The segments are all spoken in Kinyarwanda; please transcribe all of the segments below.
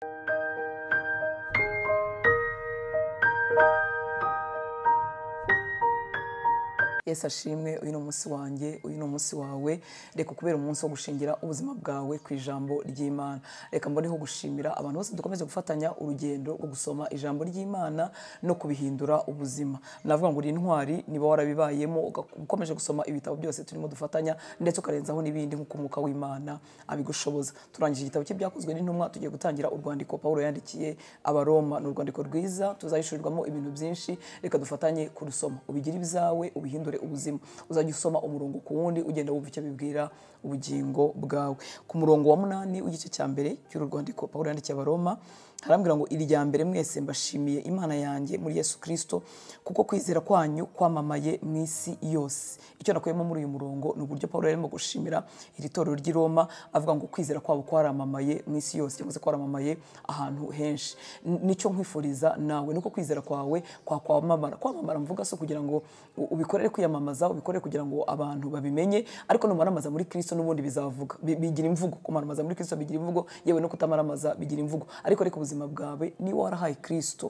Thank you yesi ashimwe uyu ni umunsi wanjye uyu ni umunsi wawe reka kubera umunsi wo gushingira ubuzima bwawe ku ijambo ry'imana reka mboneho gushimira abantu bose dukomeze gufatanya urugendo rwo gusoma ijambo ry'imana no kubihindura ubuzima navuga ngo uri intwari niba warabibayemo ukomeje gusoma ibitabo byose turimo dufatanya ndetse ukarenzaho n'ibindi nk'uko umwuka w'imana abigushoboza turangije igitabo cy'ibyakozwe n'intumwa tugiye gutangira urwandiko pawulo yandikiye abaroma ni urwandiko rwiza tuzayishurirwamo ibintu byinshi reka dufatanye kurusoma ubigire ibyawe ubihindure bikore ubuzima uzajya usoma umurongo ku wundi ugenda wumva icyo bibwira ubugingo bwawe ku murongo wa munani w'igice cya mbere cy'uru rwandiko pawulo yandikiye abaroma harambwira ngo irya mbere mwese mbashimiye imana yanjye muri yesu Kristo kuko kwizera kwanyu kwamamaye mu isi yose icyo nakuyemo muri uyu murongo ni uburyo paul arimo gushimira iri torero ry'i roma avuga ngo kwizera kwabo kwaramamaye mu isi yose cyangwa se kwaramamaye ahantu henshi nicyo nkwifuriza nawe nuko kwizera kwawe kwakwamamara kwamamara mvuga si kugira ngo ubikorere kwiyamamaza wayamamaza ubikore kugira ngo abantu babimenye ariko numaramamaza muri kirisito n'ubundi bizavuga bigira imvugo kumaramamaza muri kirisito bigira imvugo yewe no kutamaramaza bigira imvugo ariko ariko ubuzima bwawe niba warahaye kirisito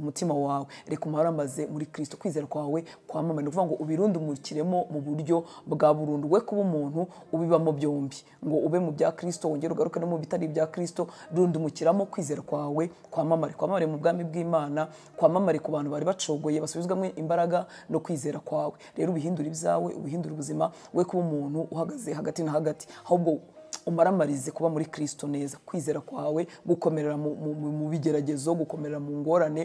umutima wawe reka umaramaze muri Kristo kwizera kwawe kwamamara ni ukuvuga ngo ubirundumukiremo mu buryo bwa burundu we kuba umuntu ubibamo byombi ngo ube mu bya Kristo wongere ugaruke no mu bitari ibya kirisito rundumukiramo kwizera kwawe kwamamare kwamamare mu bwami bw'imana kwamamare ku bantu bari bacogoye basubizwamo imbaraga no kwizera kwawe rero ubihindura ibyawe ubihindura ubuzima we kuba umuntu uhagaze hagati na hagati ahubwo umaramarize kuba muri Kristo neza kwizera kwawe gukomerera mu bigeragezo gukomerera mu ngorane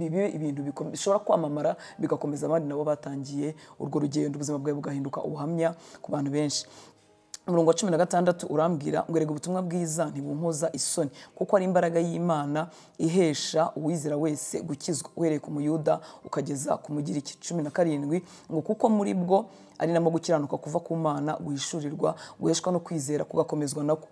bibe ibintu bishobora kwamamara bigakomeza abandi nabo batangiye urwo rugendo ubuzima bwawe bugahinduka ubuhamya ku bantu benshi umurongo wa cumi na gatandatu urambwira ngo erega ubutumwa bwiza ntibumpoza isoni kuko ari imbaraga y'imana ihesha uwizera wese gukizwa uhereye ku muyuda ukageza ku mugiriki cumi na karindwi ngo kuko muri bwo ari namo gukiranuka kuva ku mana wishurirwa guheshwa no kwizera kugakomezwa nako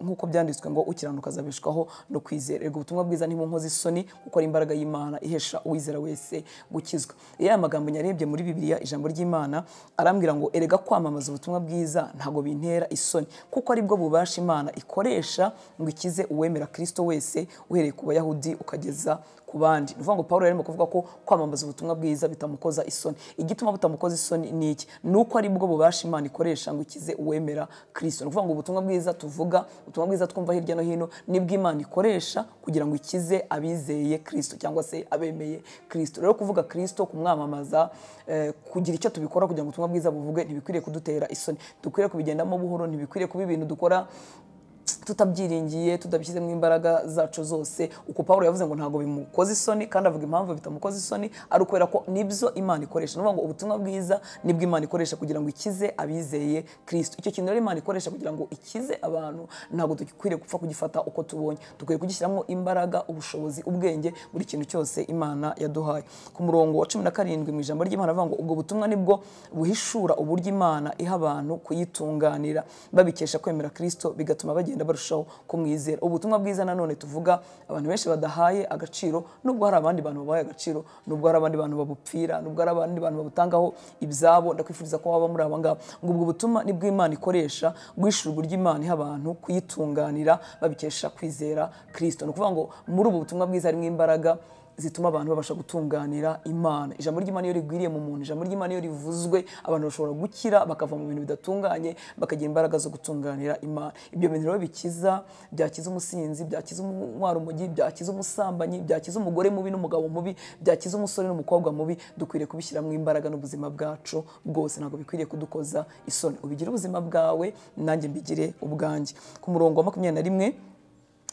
nk'uko byanditswe ngo ukiranuka azabeshwaho no kwizera erega ubutumwa bwiza ntibumpoza isoni kuko ari imbaraga y'imana ihesha uwizera wese gukizwa iyo aya magambo nyarebye muri bibiliya ijambo ry'imana arambwira ngo erega kwamamaza ubutumwa bwiza nta ntabwo bintera isoni kuko aribwo bubasha imana ikoresha ngo ikize uwemera kirisito wese uhereye ku bayahudi ukageza ku bandi ni ukuvuga ngo paul yarimo kuvuga ko kwamamaza ubutumwa bwiza bitamukoza isoni igituma butamukoza isoni ni iki ni uko ari bwo bubasha imana ikoresha ngo ikize uwemera kirisito ni ukuvuga ngo ubutumwa bwiza tuvuga ubutumwa bwiza twumva hirya no hino nibwo imana ikoresha kugira ngo ikize abizeye kirisito cyangwa se abemeye kirisito rero kuvuga kirisito kumwamamaza eh, kugira icyo tubikora kugira ngo ubutumwa bwiza buvuge ntibikwiriye kudutera isoni dukwiriye kubigendamo buhoro ntibikwiriye kuba ibintu dukora tutabyiringiye tudabishyizemo imbaraga zacu zose uko paul yavuze ngo ntabwo bimukoze isoni kandi avuga impamvu bitamukoze isoni ari ukubera ko nibyo imana ikoresha ni ngo ubutumwa bwiza nibwo imana ikoresha kugira ngo ikize abizeye kirisito icyo kintu rero imana ikoresha kugira ngo ikize abantu ntabwo dukwiriye gupfa kugifata uko tubonye dukwiye kugishyiramo imbaraga ubushobozi ubwenge buri kintu cyose imana yaduhaye ku murongo wa cumi na karindwi mu ijambo ry'imana avuga ngo ubwo butumwa nibwo buhishura uburyo imana iha abantu kuyitunganira babikesha kwemera kirisito bigatuma bagenda bagenda barushaho kumwizera ubutumwa bwiza nanone tuvuga abantu benshi badahaye agaciro nubwo hari abandi bantu babaye agaciro nubwo hari abandi bantu babupfira nubwo hari abandi bantu babutangaho ibyabo ndakwifuriza ko waba muri aba ngo ubwo butumwa ni bw’Imana ikoresha guhisha uburyo imana iha abantu kuyitunganira babikesha kwizera kirisito ni ukuvuga ngo muri ubu butumwa bwiza harimo imbaraga zituma abantu babasha gutunganira imana ijambo ry'imana iyo rigwiriye mu muntu ijambo ry'imana iyo rivuzwe abantu bashobora gukira bakava mu bintu bidatunganye bakagira imbaraga zo gutunganira imana ibyo bintu rero bikiza byakiza umusinzi byakiza umwari umugi byakiza umusambanyi byakiza umugore mubi n'umugabo mubi byakiza umusore n'umukobwa mubi dukwiriye kubishyiramo imbaraga n'ubuzima bwacu bwose ntabwo bikwiriye kudukoza isoni ubigire ubuzima bwawe nanjye mbigire ubwanjye ku murongo wa makumyabiri na rimwe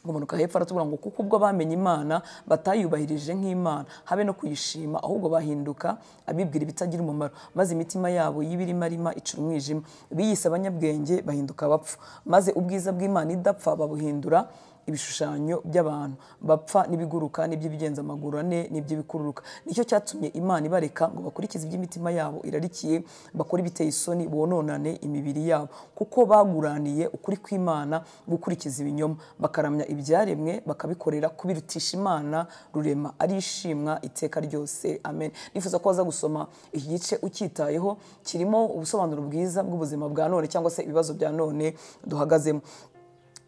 ngo umuntu kahepfo aratubura ngo kuko ubwo bamenye imana batayubahirije nk'imana habe no kuyishima ahubwo bahinduka abibwira ibitagira umumaro maze imitima yabo y'ibirimarima icura umwijima biyise abanyabwenge bahinduka abapfu maze ubwiza bw'imana idapfa babuhindura ibishushanyo by'abantu bapfa n'ibiguruka n'iby'ibigenza amaguru ane n'iby'ibikururuka nicyo cyatumye imana ibareka ngo bakurikize iby'imitima yabo irarikiye bakore ibiteye isoni bononane imibiri yabo kuko baguraniye ukuri kw'imana gukurikiza ibinyoma bakaramya ibyaremwe bakabikorera kubirutisha imana rurema arishimwa iteka ryose amen nifuza ko waza gusoma iki gice ucyitayeho kirimo ubusobanuro bwiza bw'ubuzima bwa none cyangwa se ibibazo bya none duhagazemo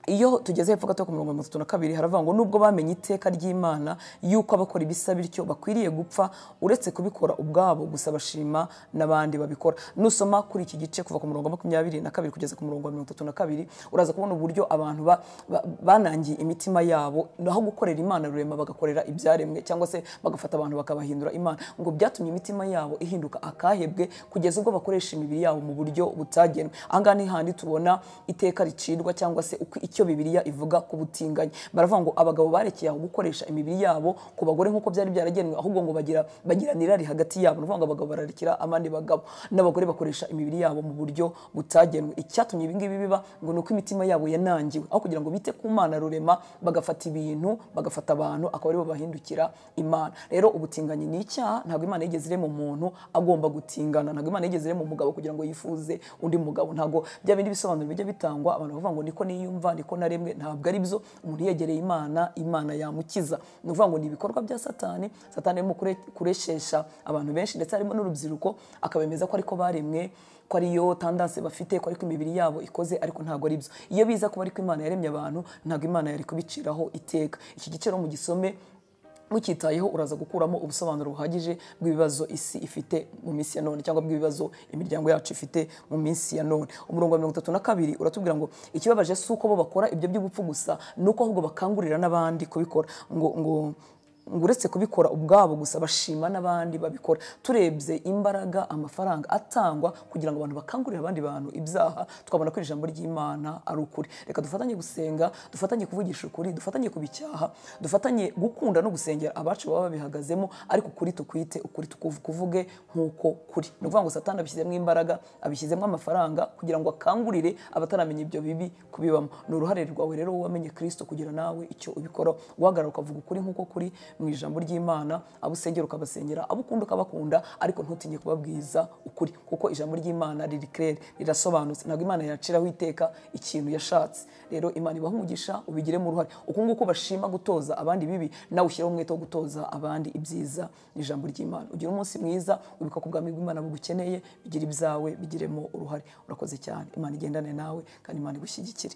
iyo tugeze hepfo gato ku mirongo mirongo itatu na kabiri haravuga ngo nubwo bamenye iteka ry'imana yuko abakora ibisa bityo bakwiriye gupfa uretse kubikora ubwabo gusa bashima n'abandi babikora nusoma kuri iki gice kuva ku murongo makumyabiri na kabiri kugeza ku murongo mirongo itatu na kabiri uraza kubona uburyo abantu banangiye imitima yabo naho gukorera imana rurema bagakorera ibyaremwe cyangwa se bagafata abantu bakabahindura imana ngo byatumye imitima yabo ihinduka akahebwe kugeza ubwo bakoresha imibiri yabo mu buryo butagenwe aha ngaha ni handi tubona iteka ricirwa cyangwa se uko icyo bibiliya ivuga ku butinganyi baravuga ngo abagabo barekeye aho gukoresha imibiri yabo ku bagore nk'uko byari byaragenwe ahubwo ngo bagira bagirana irari hagati yabo ni ukuvuga ngo abagabo bararekera abandi bagabo n'abagore bakoresha imibiri yabo mu buryo butagenwe icyatumye ibi ngibi biba ngo ni uko imitima yabo yanangiwe aho kugira ngo bite ku mana rurema bagafata ibintu bagafata abantu akaba aribo bahindukira imana rero ubutinganyi ni icyaha ntabwo imana yigeze irema umuntu agomba gutingana ntabwo imana yigeze irema umugabo kugira ngo yifuze undi mugabo ntabwo bya bindi bisobanuro bijya bitangwa abantu bavuga ngo niko niyumva niko naremwe ntabwo ari byo umuntu yegereye imana imana yamukiza ni ukuvuga ngo ni ibikorwa bya satani satani arimo kureshesha abantu benshi ndetse harimo n'urubyiruko akabemeza ko ariko baremwe ko ariyo tandanse bafite ko ariko imibiri yabo ikoze ariko ntabwo ari byo iyo biza kuba ariko imana yaremye abantu ntabwo imana yari kubiciraho iteka iki gice mu gisome ukitayeho uraza gukuramo ubusobanuro buhagije bw'ibibazo isi ifite mu minsi ya none cyangwa bw'ibibazo imiryango yacu ifite mu minsi ya none umurongo wa mirongo itatu na kabiri uratubwira ngo ikibabaje si uko bo bakora ibyo by'ubupfu gusa ni uko ahubwo bakangurira n'abandi kubikora ngo ngo uretse kubikora ubwabo gusa bashima n'abandi babikora turebye imbaraga amafaranga atangwa kugira ngo abantu bakangurire abandi bantu ibyaha twabona ko iri jambo ry'imana ari ukuri reka dufatanye gusenga dufatanye kuvugisha ukuri dufatanye kubicyaha dufatanye gukunda no gusengera abacu baba babihagazemo ariko ukuri tukwite ukuri tukuvuge nk'uko kuri ni ukuvuga ngo satana abishyizemo imbaraga abishyizemo amafaranga kugira ngo akangurire abataramenya ibyo bibi kubibamo ni uruhare rwawe rero wamenye kirisito kugira nawe icyo ubikora uhagarara ukavuga ukuri nk'uko kuri mu ijambo ry'imana abo usengera ukabasengera abo ukunda ukabakunda ariko ntutinye kubabwiza ukuri kuko ijambo ry'imana riri kirere rirasobanutse ntabwo imana yaciraho iteka ikintu yashatse rero imana ibaha umugisha ubigiremo uruhare uku nguku bashima gutoza abandi bibi nawe ushyiraho umwete wo gutoza abandi ibyiza ni ijambo ry'imana ugira umunsi mwiza ubika ku bwami bw'imana bugukeneye bigira ibyawe bigiremo uruhare urakoze cyane imana igendane nawe kandi imana igushyigikire